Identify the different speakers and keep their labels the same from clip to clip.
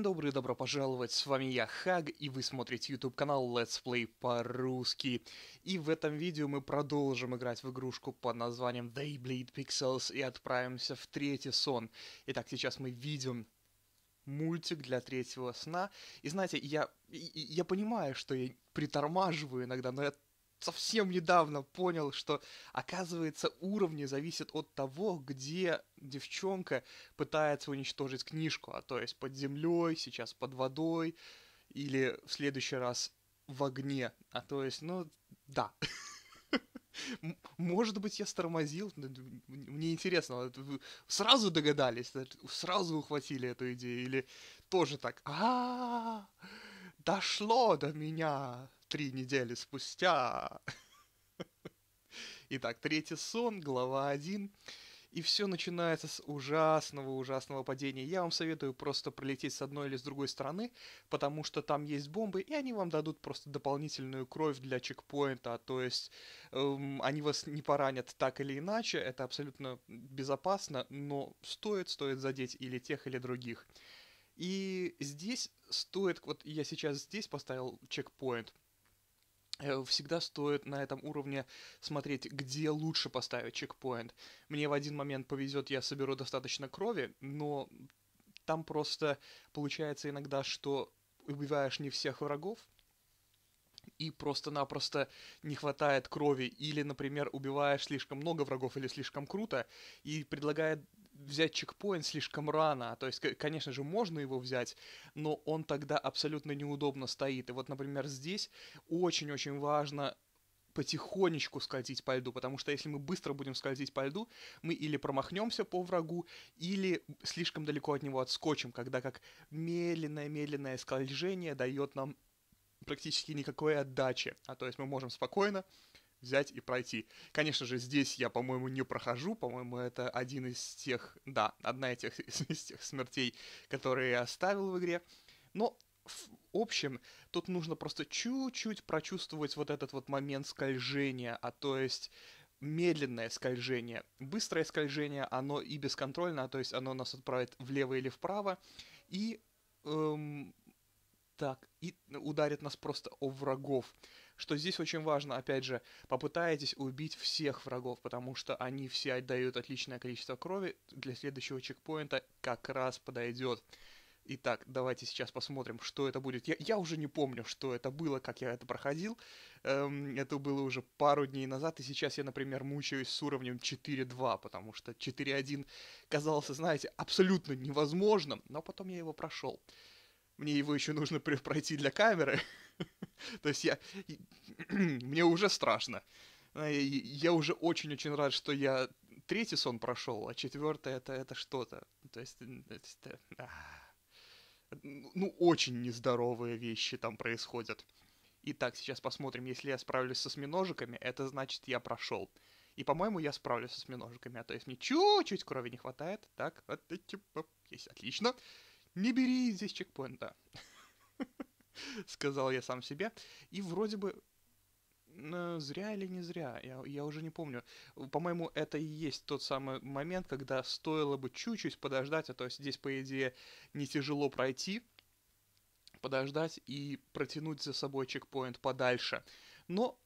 Speaker 1: День добрый, добро пожаловать, с вами я, Хаг, и вы смотрите YouTube канал Let's Play по-русски. И в этом видео мы продолжим играть в игрушку под названием Daybleed Pixels и отправимся в третий сон. Итак, сейчас мы видим мультик для третьего сна. И знаете, я, я понимаю, что я притормаживаю иногда, но я совсем недавно понял, что, оказывается, уровни зависят от того, где девчонка пытается уничтожить книжку, а то есть под землей, сейчас под водой, или в следующий раз в огне, а то есть, ну, да. Может быть, я стормозил, мне интересно, сразу догадались, э, сразу ухватили эту идею, или тоже так, а дошло до меня три недели спустя. Итак, третий сон, глава 1. И все начинается с ужасного-ужасного падения. Я вам советую просто пролететь с одной или с другой стороны, потому что там есть бомбы, и они вам дадут просто дополнительную кровь для чекпоинта. То есть эм, они вас не поранят так или иначе, это абсолютно безопасно, но стоит, стоит задеть или тех, или других. И здесь стоит, вот я сейчас здесь поставил чекпоинт, Э, всегда стоит на этом уровне смотреть, где лучше поставить чекпоинт. Мне в один момент повезет, я соберу достаточно крови, но там просто получается иногда, что убиваешь не всех врагов, и просто-напросто не хватает крови, или, например, убиваешь слишком много врагов или слишком круто, и предлагает взять чекпоинт слишком рано. А то есть, конечно же, можно его взять, но он тогда абсолютно неудобно стоит. И вот, например, здесь очень-очень важно потихонечку скользить по льду, потому что если мы быстро будем скользить по льду, мы или промахнемся по врагу, или слишком далеко от него отскочим, когда как медленное-медленное скольжение дает нам практически никакой отдачи. А то есть мы можем спокойно взять и пройти. Конечно же, здесь я, по-моему, не прохожу, по-моему, это один из тех, да, одна из тех, из тех смертей, которые я оставил в игре. Но в общем, тут нужно просто чуть-чуть прочувствовать вот этот вот момент скольжения, а то есть медленное скольжение. Быстрое скольжение, оно и бесконтрольно, а то есть оно нас отправит влево или вправо, и эм, так, и ударит нас просто о врагов что здесь очень важно, опять же, попытайтесь убить всех врагов, потому что они все отдают отличное количество крови, для следующего чекпоинта как раз подойдет. Итак, давайте сейчас посмотрим, что это будет. Я, я уже не помню, что это было, как я это проходил. Эм, это было уже пару дней назад, и сейчас я, например, мучаюсь с уровнем 4.2, потому что 4.1 казался, знаете, абсолютно невозможным, но потом я его прошел. Мне его еще нужно пройти для камеры. То есть я... Мне уже страшно. Э, я уже очень-очень рад, что я третий сон прошел, а четвертый это, это что-то. То есть... Это... Э, а, ну, очень нездоровые вещи там происходят. Итак, сейчас посмотрим, если я справлюсь со осьминожиками, это значит я прошел. И, по-моему, я справлюсь со осьминожиками, а то есть мне чуть-чуть крови не хватает. Так, есть, отлично. Не бери здесь чекпоинта. сказал я сам себе. И вроде бы э, зря или не зря, я, я уже не помню. По-моему, это и есть тот самый момент, когда стоило бы чуть-чуть подождать, а то здесь, по идее, не тяжело пройти, подождать и протянуть за собой чекпоинт подальше. Но,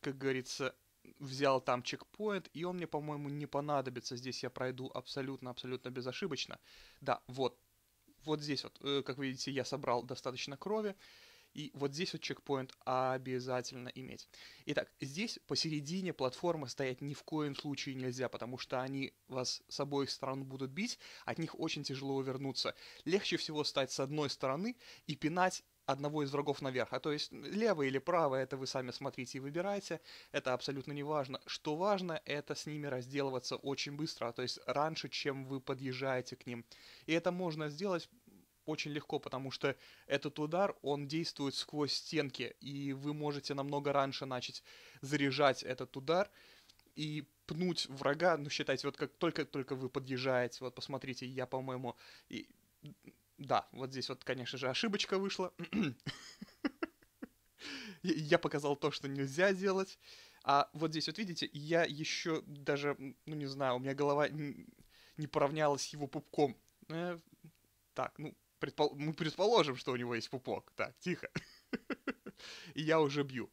Speaker 1: как говорится, взял там чекпоинт, и он мне, по-моему, не понадобится. Здесь я пройду абсолютно-абсолютно безошибочно. Да, вот, вот здесь вот, э, как видите, я собрал достаточно крови. И вот здесь вот чекпоинт обязательно иметь. Итак, здесь посередине платформы стоять ни в коем случае нельзя, потому что они вас с обоих сторон будут бить, от них очень тяжело увернуться. Легче всего стать с одной стороны и пинать одного из врагов наверх. А то есть лево или право, это вы сами смотрите и выбираете. Это абсолютно не важно. Что важно, это с ними разделываться очень быстро, а то есть раньше, чем вы подъезжаете к ним. И это можно сделать очень легко, потому что этот удар, он действует сквозь стенки, и вы можете намного раньше начать заряжать этот удар и пнуть врага, ну, считайте, вот как только-только вы подъезжаете, вот посмотрите, я, по-моему, и... да, вот здесь вот, конечно же, ошибочка вышла. Я показал то, что нельзя делать. А вот здесь вот, видите, я еще даже, ну, не знаю, у меня голова не поравнялась его пупком. Э, так, ну, предпол... мы предположим, что у него есть пупок. Так, тихо. И я уже бью.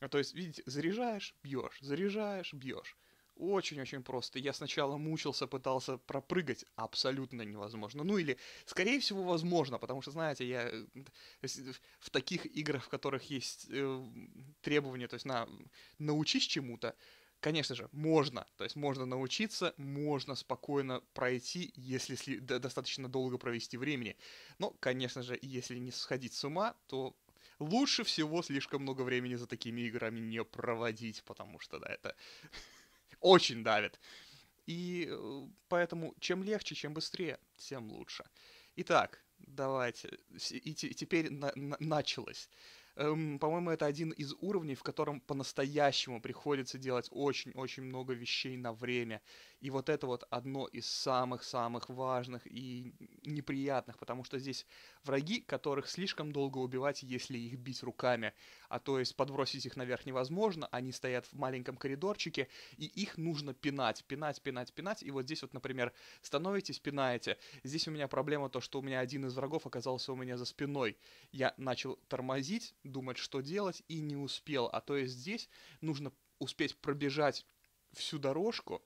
Speaker 1: Ну, то есть, видите, заряжаешь, бьешь, заряжаешь, бьешь. Очень-очень просто. Я сначала мучился, пытался пропрыгать. Абсолютно невозможно. Ну или, скорее всего, возможно, потому что, знаете, я э, в таких играх, в которых есть э, требования, то есть на научись чему-то, Конечно же, можно. То есть можно научиться, можно спокойно пройти, если сли... достаточно долго провести времени. Но, конечно же, если не сходить с ума, то лучше всего слишком много времени за такими играми не проводить, потому что, да, это очень давит. И э, поэтому чем легче, чем быстрее, тем лучше. Итак, давайте. И, теперь на- началось эм, по-моему, это один из уровней, в котором по-настоящему приходится делать очень-очень много вещей на время. И вот это вот одно из самых-самых важных и неприятных, потому что здесь враги, которых слишком долго убивать, если их бить руками. А то есть подбросить их наверх невозможно, они стоят в маленьком коридорчике, и их нужно пинать, пинать, пинать, пинать. И вот здесь вот, например, становитесь, пинаете. Здесь у меня проблема то, что у меня один из врагов оказался у меня за спиной. Я начал тормозить, думать, что делать, и не успел. А то есть здесь нужно успеть пробежать всю дорожку,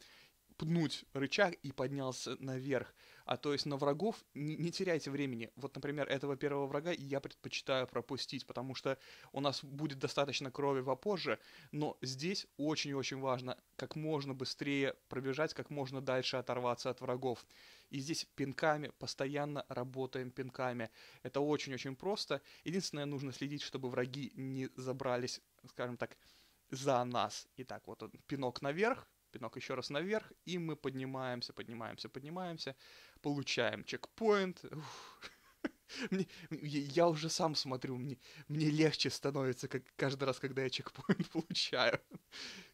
Speaker 1: пнуть рычаг и поднялся наверх. А то есть на врагов не, не теряйте времени. Вот, например, этого первого врага я предпочитаю пропустить, потому что у нас будет достаточно крови попозже, но здесь очень-очень важно как можно быстрее пробежать, как можно дальше оторваться от врагов. И здесь пинками, постоянно работаем пинками. Это очень-очень просто. Единственное, нужно следить, чтобы враги не забрались, скажем так, за нас. Итак, вот он, пинок наверх, пинок еще раз наверх, и мы поднимаемся, поднимаемся, поднимаемся, получаем чекпоинт. Мне, я уже сам смотрю, мне, мне легче становится как, каждый раз, когда я чекпоинт получаю.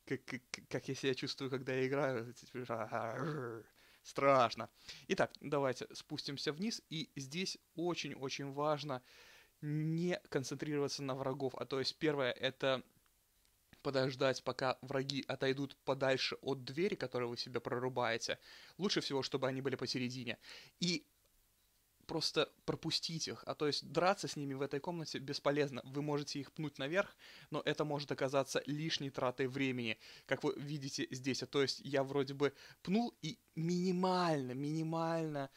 Speaker 1: Как, как, как я себя чувствую, когда я играю. Типа, а, а, страшно. Итак, давайте спустимся вниз. И здесь очень-очень важно не концентрироваться на врагов. А то есть первое это подождать, пока враги отойдут подальше от двери, которую вы себе прорубаете. Лучше всего, чтобы они были посередине. И просто пропустить их, а то есть драться с ними в этой комнате бесполезно. Вы можете их пнуть наверх, но это может оказаться лишней тратой времени, как вы видите здесь. А то есть я вроде бы пнул и минимально, минимально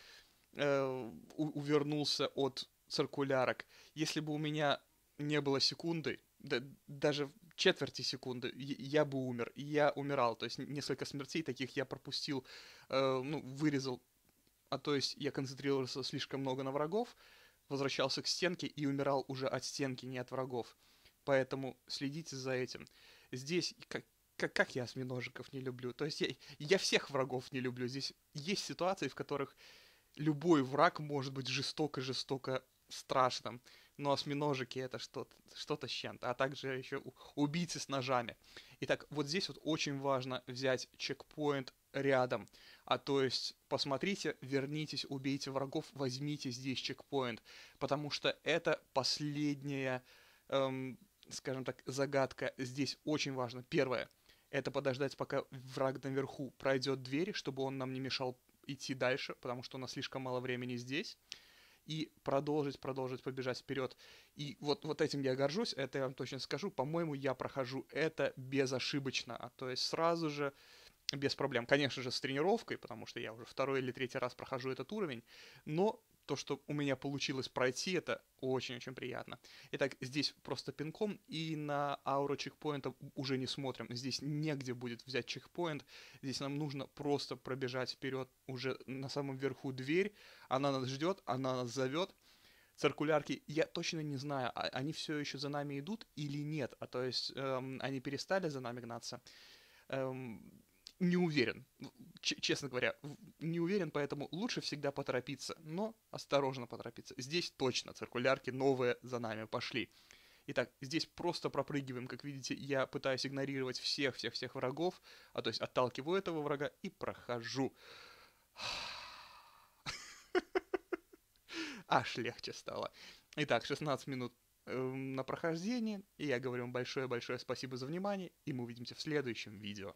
Speaker 1: э, увернулся от циркулярок. Если бы у меня не было секунды, да, даже четверти секунды я бы умер, и я умирал. То есть несколько смертей таких я пропустил, э, ну, вырезал. А то есть я концентрировался слишком много на врагов, возвращался к стенке и умирал уже от стенки, не от врагов. Поэтому следите за этим. Здесь, как, как, как я осьминожиков не люблю. То есть я, я всех врагов не люблю. Здесь есть ситуации, в которых любой враг может быть жестоко-жестоко страшным но ну, осьминожики это что-то что то с чем-то, а также еще убийцы с ножами. Итак, вот здесь вот очень важно взять чекпоинт рядом. А то есть, посмотрите, вернитесь, убейте врагов, возьмите здесь чекпоинт, потому что это последняя, эм, скажем так, загадка. Здесь очень важно. Первое, это подождать, пока враг наверху пройдет двери, чтобы он нам не мешал идти дальше, потому что у нас слишком мало времени здесь и продолжить, продолжить, побежать вперед. И вот, вот этим я горжусь, это я вам точно скажу. По-моему, я прохожу это безошибочно. А то есть сразу же без проблем. Конечно же, с тренировкой, потому что я уже второй или третий раз прохожу этот уровень, но то, что у меня получилось пройти, это очень-очень приятно. Итак, здесь просто пинком, и на ауру чекпоинта уже не смотрим. Здесь негде будет взять чекпоинт, здесь нам нужно просто пробежать вперед уже на самом верху дверь, она нас ждет, она нас зовет, циркулярки, я точно не знаю, а они все еще за нами идут или нет, а то есть эм, они перестали за нами гнаться. Эм, не уверен. честно говоря, не уверен, поэтому лучше всегда поторопиться, но осторожно поторопиться. Здесь точно циркулярки новые за нами пошли. Итак, здесь просто пропрыгиваем, как видите, я пытаюсь игнорировать всех-всех-всех врагов, а то есть отталкиваю этого врага и прохожу. Аж легче стало. Итак, 16 минут эм, на прохождение, и я говорю вам большое-большое спасибо за внимание, и мы увидимся в следующем видео.